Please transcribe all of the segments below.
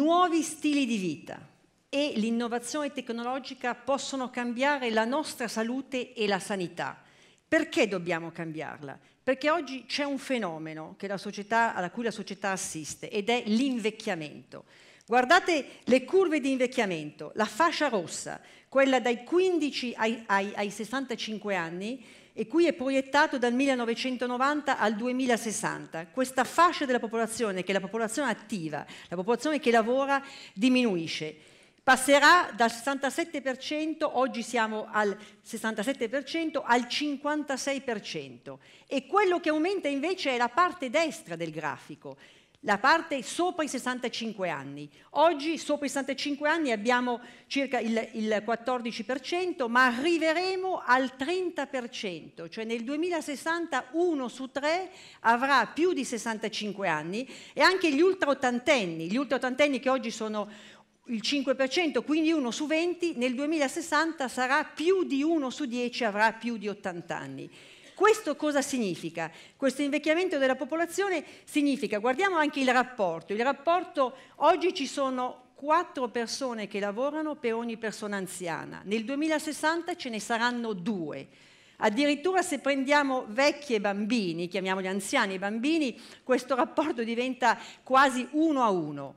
nuovi stili di vita e l'innovazione tecnologica possono cambiare la nostra salute e la sanità. Perché dobbiamo cambiarla? Perché oggi c'è un fenomeno società, alla cui la società assiste ed è l'invecchiamento. Guardate le curve di invecchiamento, la fascia rossa, quella dai 15 ai, ai, ai 65 anni, e qui è proiettato dal 1990 al 2060. Questa fascia della popolazione, che è la popolazione attiva, la popolazione che lavora, diminuisce. Passerà dal 67%, oggi siamo al 67%, al 56%. E quello che aumenta invece è la parte destra del grafico, la parte sopra i 65 anni. Oggi sopra i 65 anni abbiamo circa il, il 14%, ma arriveremo al 30%, cioè nel 2060 uno su tre avrà più di 65 anni e anche gli ultraottantenni, gli ultraottantenni che oggi sono il 5%, quindi uno su 20, nel 2060 sarà più di uno su 10 avrà più di 80 anni. Questo cosa significa? Questo invecchiamento della popolazione significa, guardiamo anche il rapporto, il rapporto oggi ci sono quattro persone che lavorano per ogni persona anziana, nel 2060 ce ne saranno due. Addirittura se prendiamo vecchi e bambini, chiamiamoli anziani e bambini, questo rapporto diventa quasi uno a uno.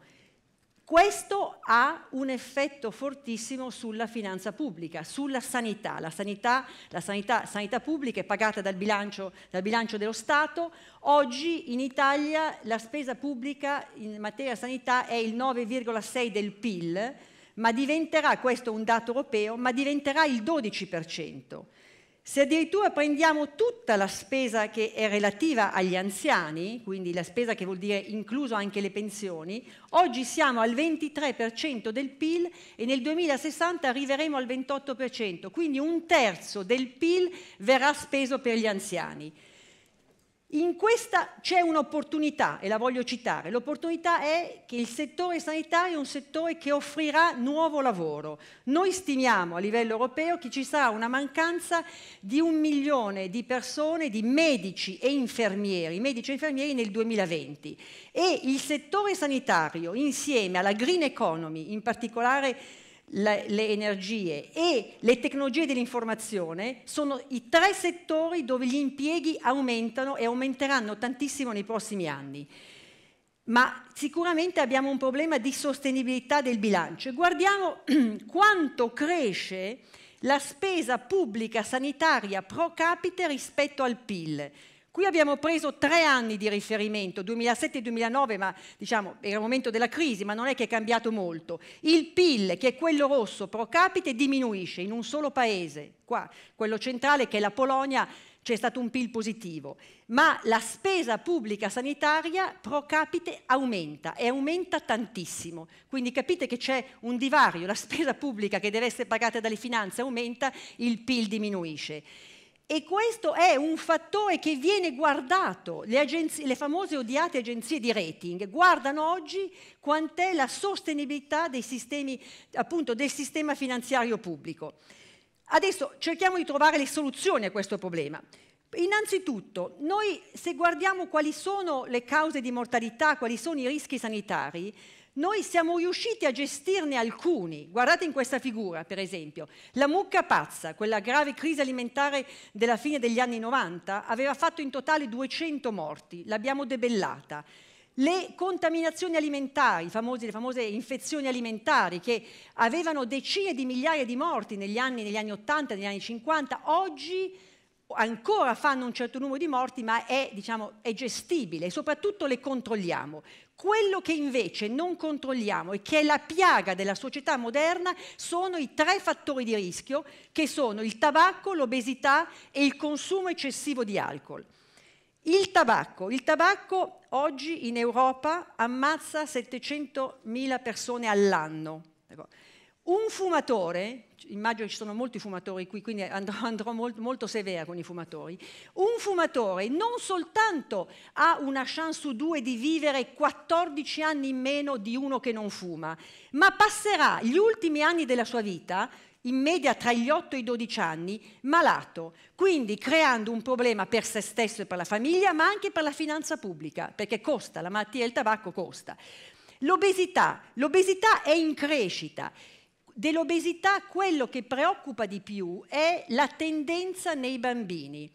Questo ha un effetto fortissimo sulla finanza pubblica, sulla sanità. La sanità, la sanità, sanità pubblica è pagata dal bilancio, dal bilancio, dello Stato. Oggi in Italia la spesa pubblica in materia di sanità è il 9,6 del PIL, ma diventerà, questo è un dato europeo, ma diventerà il 12%. Se addirittura prendiamo tutta la spesa che è relativa agli anziani, quindi la spesa che vuol dire incluso anche le pensioni, oggi siamo al 23% del PIL e nel 2060 arriveremo al 28%, quindi un terzo del PIL verrà speso per gli anziani. In questa c'è un'opportunità e la voglio citare. L'opportunità è che il settore sanitario è un settore che offrirà nuovo lavoro. Noi stimiamo a livello europeo che ci sarà una mancanza di un milione di persone, di medici e infermieri, medici e infermieri nel 2020 e il settore sanitario insieme alla green economy, in particolare le, le energie e le tecnologie dell'informazione sono i tre settori dove gli impieghi aumentano e aumenteranno tantissimo nei prossimi anni. Ma sicuramente abbiamo un problema di sostenibilità del bilancio. Guardiamo quanto cresce la spesa pubblica sanitaria pro capite rispetto al PIL. Qui abbiamo preso tre anni di riferimento, 2007-2009, ma diciamo era il momento della crisi, ma non è che è cambiato molto. Il PIL, che è quello rosso pro capite, diminuisce in un solo paese, qua, quello centrale che è la Polonia, c'è stato un PIL positivo, ma la spesa pubblica sanitaria pro capite aumenta e aumenta tantissimo. Quindi capite che c'è un divario, la spesa pubblica che deve essere pagata dalle finanze aumenta, il PIL diminuisce. E questo è un fattore che viene guardato. Le, agenzie, le, famose odiate agenzie di rating guardano oggi quant'è la sostenibilità dei sistemi, appunto, del sistema finanziario pubblico. Adesso cerchiamo di trovare le soluzioni a questo problema. Innanzitutto, noi se guardiamo quali sono le cause di mortalità, quali sono i rischi sanitari, noi siamo riusciti a gestirne alcuni. Guardate in questa figura, per esempio. La mucca pazza, quella grave crisi alimentare della fine degli anni 90, aveva fatto in totale 200 morti. L'abbiamo debellata. Le contaminazioni alimentari, famosi, le famose infezioni alimentari che avevano decine di migliaia di morti negli anni, negli anni 80, negli anni 50, oggi ancora fanno un certo numero di morti, ma è, diciamo, è gestibile e soprattutto le controlliamo. Quello che invece non controlliamo e che è la piaga della società moderna sono i tre fattori di rischio che sono il tabacco, l'obesità e il consumo eccessivo di alcol. Il tabacco. Il tabacco oggi in Europa ammazza 700.000 persone all'anno. Ecco, un fumatore, immagino ci sono molti fumatori qui, quindi andrò, andrò molto, molto, severa con i fumatori, un fumatore non soltanto ha una chance su due di vivere 14 anni in meno di uno che non fuma, ma passerà gli ultimi anni della sua vita in media tra gli 8 e i 12 anni, malato, quindi creando un problema per se stesso e per la famiglia, ma anche per la finanza pubblica, perché costa, la malattia e il tabacco costa. L'obesità, l'obesità è in crescita. Dell'obesità quello che preoccupa di più è la tendenza nei bambini.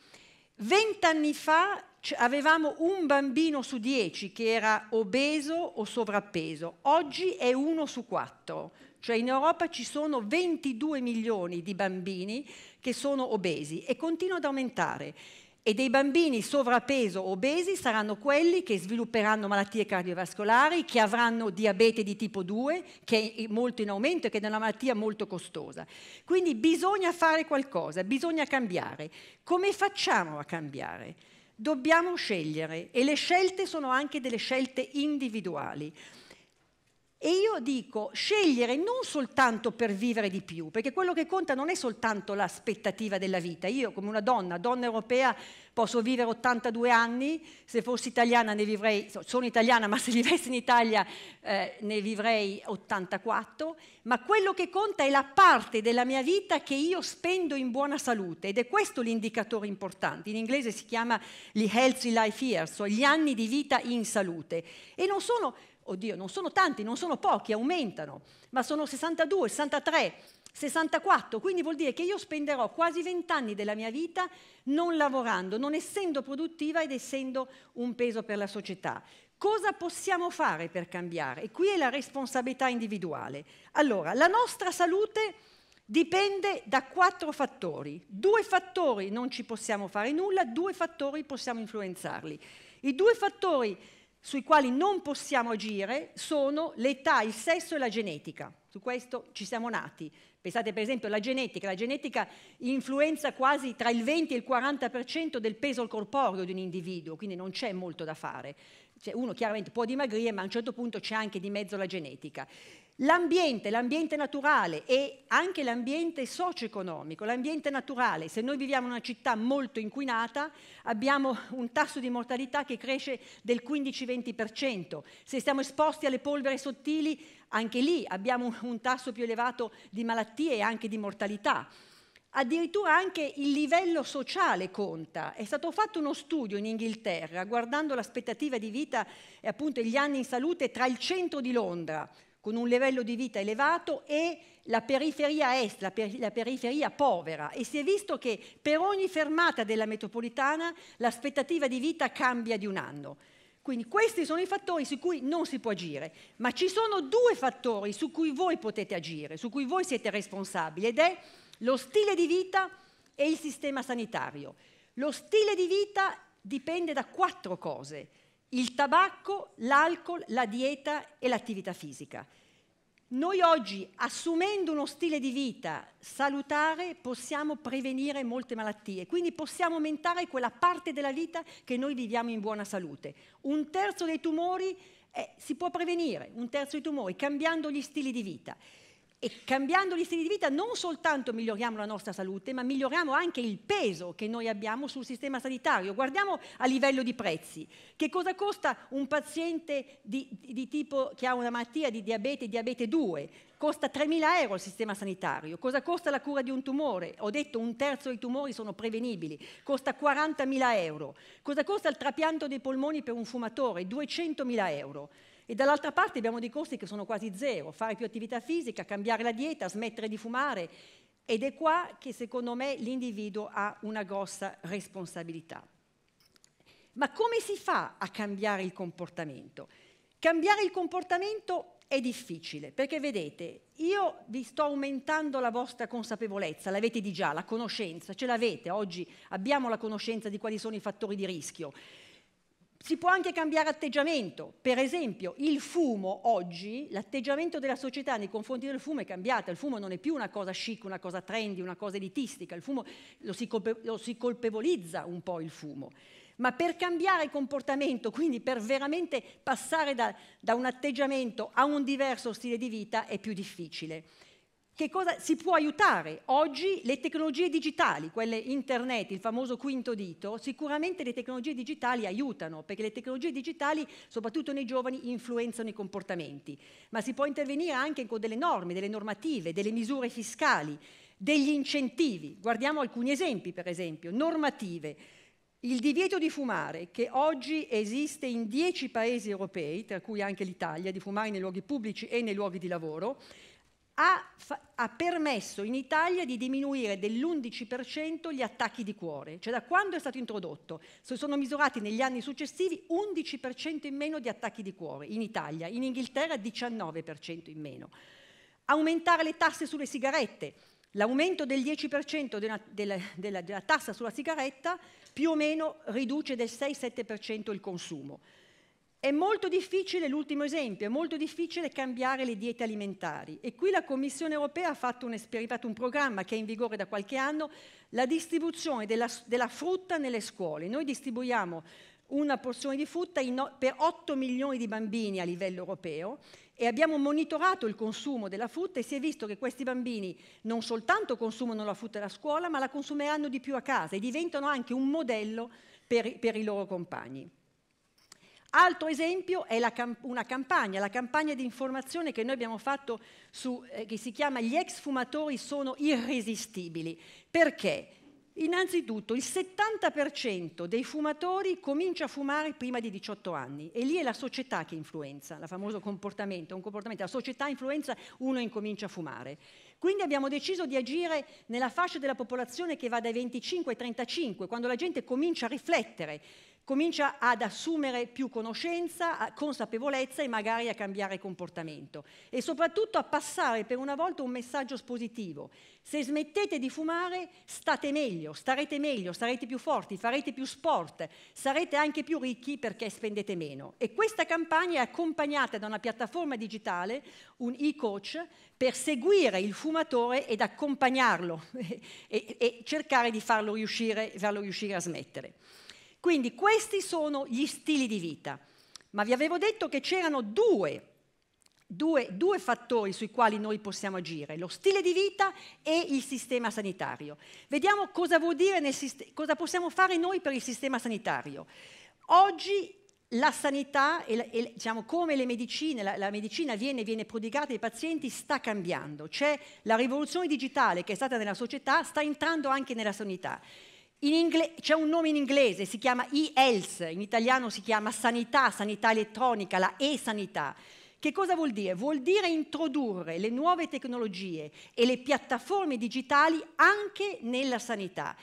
Vent'anni fa avevamo un bambino su dieci che era obeso o sovrappeso, oggi è uno su quattro, cioè in Europa ci sono 22 milioni di bambini che sono obesi e continua ad aumentare e dei bambini sovrappeso o obesi saranno quelli che svilupperanno malattie cardiovascolari, che avranno diabete di tipo 2, che è molto in aumento e che è una malattia molto costosa. Quindi bisogna fare qualcosa, bisogna cambiare. Come facciamo a cambiare? Dobbiamo scegliere e le scelte sono anche delle scelte individuali. E io dico scegliere non soltanto per vivere di più, perché quello che conta non è soltanto l'aspettativa della vita. Io come una donna, donna europea, posso vivere 82 anni, se fossi italiana ne vivrei, sono italiana, ma se vivessi in Italia eh, ne vivrei 84, ma quello che conta è la parte della mia vita che io spendo in buona salute ed è questo l'indicatore importante. In inglese si chiama gli healthy life years, cioè gli anni di vita in salute. E non sono oddio, non sono tanti, non sono pochi, aumentano, ma sono 62, 63, 64, quindi vuol dire che io spenderò quasi 20 anni della mia vita non lavorando, non essendo produttiva ed essendo un peso per la società. Cosa possiamo fare per cambiare? E qui è la responsabilità individuale. Allora, la nostra salute dipende da quattro fattori. Due fattori non ci possiamo fare nulla, due fattori possiamo influenzarli. I due fattori sui quali non possiamo agire sono l'età, il sesso e la genetica. Su questo ci siamo nati. Pensate per esempio alla genetica. La genetica influenza quasi tra il 20 e il 40% del peso corporeo di un individuo, quindi non c'è molto da fare. Cioè, uno chiaramente può dimagrire, ma a un certo punto c'è anche di mezzo la genetica. L'ambiente, l'ambiente naturale e anche l'ambiente socio-economico, l'ambiente naturale, se noi viviamo in una città molto inquinata abbiamo un tasso di mortalità che cresce del 15-20%, se siamo esposti alle polvere sottili anche lì abbiamo un tasso più elevato di malattie e anche di mortalità. Addirittura anche il livello sociale conta. È stato fatto uno studio in Inghilterra guardando l'aspettativa di vita e appunto gli anni in salute tra il centro di Londra, con un livello di vita elevato e la periferia est, la, per la, periferia povera e si è visto che per ogni fermata della metropolitana l'aspettativa di vita cambia di un anno. Quindi questi sono i fattori su cui non si può agire, ma ci sono due fattori su cui voi potete agire, su cui voi siete responsabili ed è lo stile di vita e il sistema sanitario. Lo stile di vita dipende da quattro cose il tabacco, l'alcol, la dieta e l'attività fisica. Noi oggi, assumendo uno stile di vita salutare, possiamo prevenire molte malattie, quindi possiamo aumentare quella parte della vita che noi viviamo in buona salute. Un terzo dei tumori eh, si può prevenire, un terzo dei tumori, cambiando gli stili di vita. E cambiando gli stili di vita non soltanto miglioriamo la nostra salute, ma miglioriamo anche il peso che noi abbiamo sul sistema sanitario. Guardiamo a livello di prezzi. Che cosa costa un paziente di, di tipo che ha una malattia di diabete, diabete 2? Costa 3.000 euro il sistema sanitario. Cosa costa la cura di un tumore? Ho detto un terzo dei tumori sono prevenibili. Costa 40.000 euro. Cosa costa il trapianto dei polmoni per un fumatore? 200.000 euro. E dall'altra parte abbiamo dei costi che sono quasi zero, fare più attività fisica, cambiare la dieta, smettere di fumare. Ed è qua che secondo me l'individuo ha una grossa responsabilità. Ma come si fa a cambiare il comportamento? Cambiare il comportamento è difficile, perché vedete, io vi sto aumentando la vostra consapevolezza, l'avete di già, la conoscenza, ce l'avete, oggi abbiamo la conoscenza di quali sono i fattori di rischio si può anche cambiare atteggiamento. Per esempio, il fumo oggi, l'atteggiamento della società nei confronti del fumo è cambiato. Il fumo non è più una cosa chic, una cosa trendy, una cosa elitistica. Il fumo lo si, colpe- lo si colpevolizza un po' il fumo. Ma per cambiare comportamento, quindi per veramente passare da, da un atteggiamento a un diverso stile di vita, è più difficile che cosa si può aiutare? Oggi le tecnologie digitali, quelle internet, il famoso quinto dito, sicuramente le tecnologie digitali aiutano, perché le tecnologie digitali, soprattutto nei giovani, influenzano i comportamenti, ma si può intervenire anche con delle norme, delle normative, delle misure fiscali, degli incentivi. Guardiamo alcuni esempi, per esempio, normative. Il divieto di fumare, che oggi esiste in dieci paesi europei, tra cui anche l'Italia, di fumare nei luoghi pubblici e nei luoghi di lavoro, ha, ha permesso in Italia di diminuire dell'11% gli attacchi di cuore, cioè da quando è stato introdotto si sono misurati negli anni successivi 11% in meno di attacchi di cuore in Italia, in Inghilterra 19% in meno. Aumentare le tasse sulle sigarette, L'aumento del 10% della, della, della, della, tassa sulla sigaretta più o meno riduce del 6-7% il consumo. È molto difficile, l'ultimo esempio, è molto difficile cambiare le diete alimentari e qui la Commissione europea ha fatto un, un programma che è in vigore da qualche anno, la distribuzione della, della frutta nelle scuole. Noi distribuiamo una porzione di frutta in, per 8 milioni di bambini a livello europeo e abbiamo monitorato il consumo della frutta e si è visto che questi bambini non soltanto consumano la frutta da scuola, ma la consumeranno di più a casa e diventano anche un modello per, per i loro compagni. Altro esempio è camp- una campagna, la campagna di informazione che noi abbiamo fatto su, eh, che si chiama Gli ex fumatori sono irresistibili. Perché? Innanzitutto il 70% dei fumatori comincia a fumare prima di 18 anni e lì è la società che influenza, il famoso comportamento, un comportamento, la società influenza, uno incomincia a fumare. Quindi abbiamo deciso di agire nella fascia della popolazione che va dai 25 ai 35, quando la gente comincia a riflettere comincia ad assumere più conoscenza, consapevolezza e magari a cambiare comportamento e soprattutto a passare per una volta un messaggio positivo. Se smettete di fumare state meglio, starete meglio, sarete più forti, farete più sport, sarete anche più ricchi perché spendete meno. E questa campagna è accompagnata da una piattaforma digitale, un e-coach, per seguire il fumatore ed accompagnarlo e, e cercare di farlo riuscire, farlo riuscire a smettere. Quindi questi sono gli stili di vita. Ma vi avevo detto che c'erano due, due, due fattori sui quali noi possiamo agire, lo stile di vita e il sistema sanitario. Vediamo cosa, vuol dire nel, cosa possiamo fare noi per il sistema sanitario. Oggi la sanità e, e diciamo, come le medicine, la, la medicina viene, viene, prodigata ai pazienti sta cambiando. C'è la rivoluzione digitale che è stata nella società, sta entrando anche nella sanità. In Ingle- c'è un nome in inglese, si chiama e-health, in italiano si chiama sanità, sanità elettronica, la e-sanità. Che cosa vuol dire? Vuol dire introdurre le nuove tecnologie e le piattaforme digitali anche nella sanità,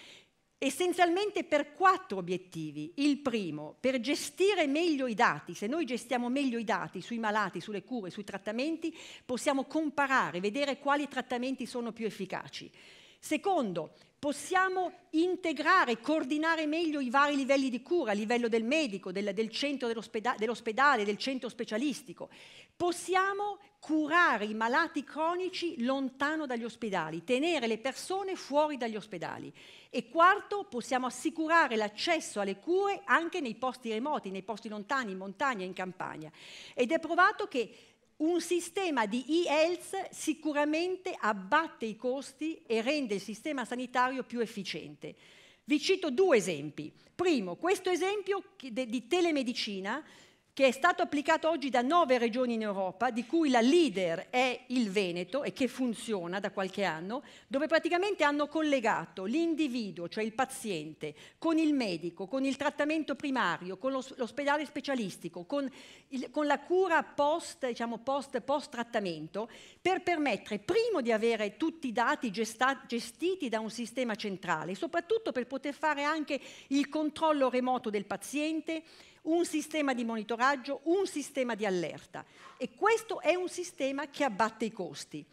essenzialmente per quattro obiettivi. Il primo, per gestire meglio i dati. Se noi gestiamo meglio i dati sui malati, sulle cure, sui trattamenti, possiamo comparare, vedere quali trattamenti sono più efficaci. Secondo, possiamo integrare, coordinare meglio i vari livelli di cura, a livello del medico, del, del centro dell'ospedale, dell'ospedale, del centro specialistico. Possiamo curare i malati cronici lontano dagli ospedali, tenere le persone fuori dagli ospedali. E quarto, possiamo assicurare l'accesso alle cure anche nei posti remoti, nei posti lontani, in montagna, in campagna. Ed è provato che un sistema di e-health sicuramente abbatte i costi e rende il sistema sanitario più efficiente. Vi cito due esempi. Primo, questo esempio di telemedicina che è stato applicato oggi da nove regioni in Europa, di cui la leader è il Veneto e che funziona da qualche anno, dove praticamente hanno collegato l'individuo, cioè il paziente, con il medico, con il trattamento primario, con l'ospedale specialistico, con, il, con, la cura post, diciamo post, post trattamento, per permettere primo di avere tutti i dati gestati, gestiti da un sistema centrale, soprattutto per poter fare anche il controllo remoto del paziente, un sistema di monitoraggio, un sistema di allerta. E questo è un sistema che abbatte i costi.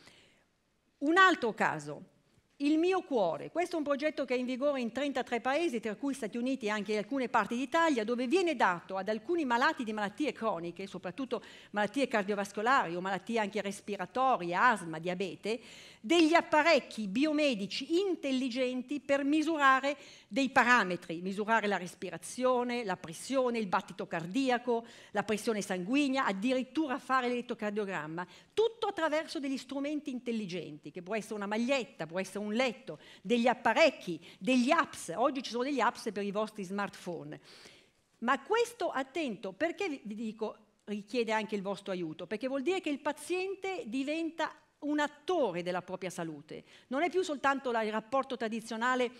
Un altro caso, il mio cuore, questo è un progetto che è in vigore in 33 paesi, tra cui Stati Uniti e anche in alcune parti d'Italia, dove viene dato ad alcuni malati di malattie croniche, soprattutto malattie cardiovascolari o malattie anche respiratorie, asma, diabete, degli apparecchi biomedici intelligenti per misurare dei parametri, misurare la respirazione, la pressione, il battito cardiaco, la pressione sanguigna, addirittura fare l'elettrocardiogramma, tutto attraverso degli strumenti intelligenti, che può essere una maglietta, può essere un letto, degli apparecchi, degli apps, oggi ci sono degli apps per i vostri smartphone. Ma questo, attento, perché vi dico richiede anche il vostro aiuto, perché vuol dire che il paziente diventa un attore della propria salute. Non è più soltanto il rapporto tradizionale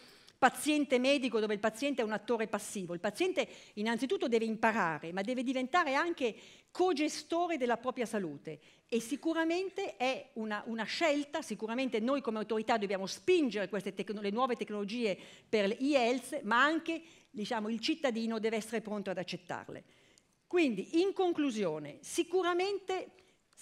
paziente-medico dove il paziente è un attore passivo. Il paziente innanzitutto deve imparare, ma deve diventare anche cogestore della propria salute e sicuramente è una, una scelta, sicuramente noi come autorità dobbiamo spingere tecno- le nuove tecnologie per l'e-health, ma anche diciamo, il cittadino deve essere pronto ad accettarle. Quindi, in conclusione, sicuramente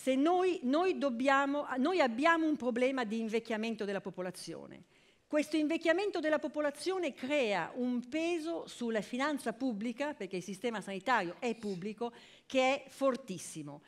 se noi, noi, dobbiamo, noi abbiamo un problema di invecchiamento della popolazione. Questo invecchiamento della popolazione crea un peso sulla finanza pubblica, perché il sistema sanitario è pubblico, che è fortissimo.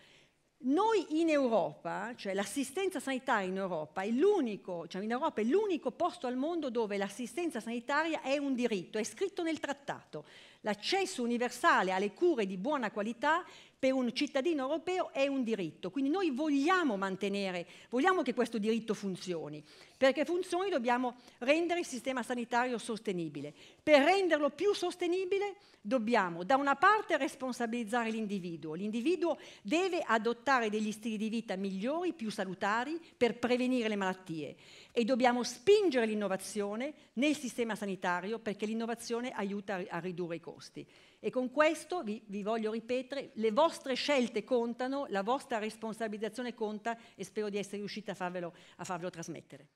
Noi in Europa, cioè l'assistenza sanitaria in Europa, è l'unico, cioè è l'unico posto al mondo dove l'assistenza sanitaria è un diritto, è scritto nel trattato. L'accesso universale alle cure di buona qualità per un cittadino europeo è un diritto, quindi noi vogliamo mantenere, vogliamo che questo diritto funzioni. Perché funzioni dobbiamo rendere il sistema sanitario sostenibile. Per renderlo più sostenibile dobbiamo da una parte responsabilizzare l'individuo. L'individuo deve adottare degli stili di vita migliori, più salutari, per prevenire le malattie. E dobbiamo spingere l'innovazione nel sistema sanitario perché l'innovazione aiuta a ridurre i costi. E con questo vi, vi, voglio ripetere, le vostre scelte contano, la vostra responsabilizzazione conta e spero di essere riuscita a farvelo, a farvelo trasmettere.